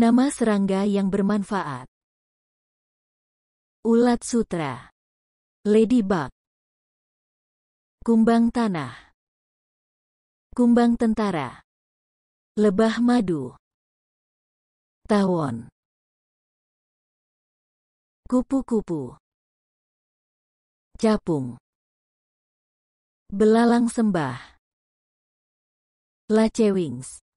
Nama serangga yang bermanfaat. Ulat sutra. Ladybug. Kumbang tanah. Kumbang tentara. Lebah madu. Tawon. Kupu-kupu. Capung. Belalang sembah. Lacewings.